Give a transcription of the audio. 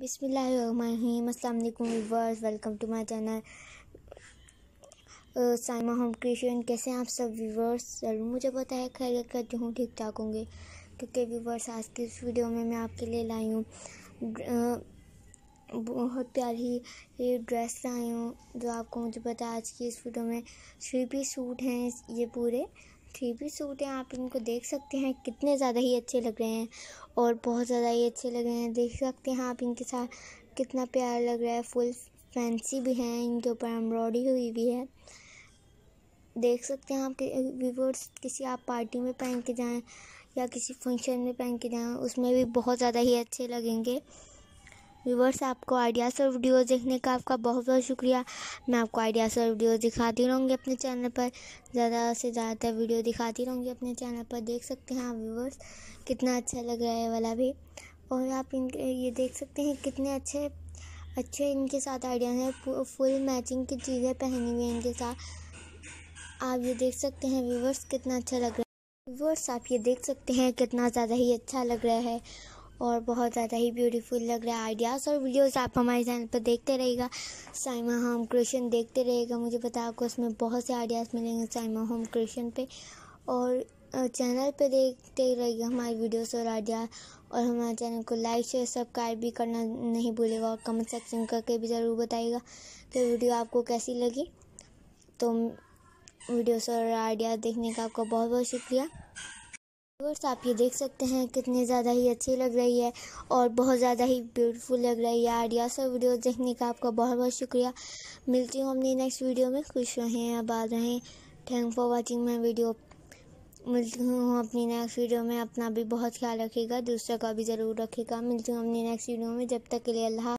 बिसमीम्समैकम viewers welcome to my channel Saima home creation कैसे हैं आप सब व्यूवर्स ज़रूर मुझे पता है खैर करती हूँ ठीक ठाक होंगे तो क्योंकि वीवर्स आज की इस वीडियो में मैं आपके लिए लाई हूँ बहुत प्यारी ये ड्रेस लाई हूँ जो आपको मुझे पता है आज की इस वीडियो में थ्री पी सूट हैं ये पूरे थ्री सूट हैं आप इनको देख सकते हैं कितने ज़्यादा ही अच्छे लग रहे हैं और बहुत ज़्यादा ही अच्छे लग रहे हैं देख सकते हैं आप इनके साथ कितना प्यार लग रहा है फुल फैंसी भी हैं इनके ऊपर एम्ब्रॉयडरी हुई भी है देख सकते हैं आप विवर्स किसी आप पार्टी में पहन के जाएँ या किसी फंक्शन में पहन के जाएँ उसमें भी बहुत ज़्यादा ही अच्छे लगेंगे व्यूवर्स आपको आइडियाज़ और वीडियोस देखने का आपका बहुत बहुत शुक्रिया मैं आपको आइडियाज़ और वीडियोस दिखाती रहूँगी अपने चैनल पर ज़्यादा से ज़्यादातर वीडियो दिखाती रहूँगी अपने चैनल पर देख सकते हैं आप व्यूवर्स कितना अच्छा लग रहा है वाला भी और आप इनके ये देख सकते हैं कितने अच्छे अच्छे इनके साथ आइडियाज़ हैं फुल मैचिंग की चीज़ें पहनी हुई हैं इनके साथ आप ये देख सकते हैं व्यूवर्स कितना अच्छा लग रहा है व्यूवर्स आप ये देख सकते हैं कितना ज़्यादा ही अच्छा लग रहा है और बहुत ज़्यादा ही ब्यूटीफुल लग रहा है आइडियाज़ और वीडियोस आप हमारे चैनल पर देखते रहेगा साइमा होम क्रिएशन देखते रहेगा मुझे पता है आपको उसमें बहुत से आइडियाज़ मिलेंगे साइमा होम क्रिएशन पे और चैनल पे देखते रहेगा हमारे वीडियोस और आइडिया और हमारे चैनल को लाइक शेयर सब्सक्राइब भी करना नहीं भूलेगा और कमेंट सेक्शन करके भी ज़रूर बताइएगा कि वीडियो आपको कैसी लगी तो वीडियोस और आइडिया देखने का आपका बहुत बहुत शुक्रिया और आप ये देख सकते हैं कितनी ज़्यादा ही अच्छी लग रही है और बहुत ज़्यादा ही ब्यूटीफुल लग रही है आइडिया से वीडियो देखने का आपका बहुत बहुत शुक्रिया मिलती हूँ अपनी नेक्स्ट वीडियो में खुश रहें आबाद रहें thank for watching my video मिलती हूँ अपनी नेक्स्ट वीडियो में अपना भी बहुत ख्याल रखेगा दूसरे का भी ज़रूर रखेगा मिलती हूँ अपनी नेक्स्ट वीडियो में जब तक के लिए अल्लाह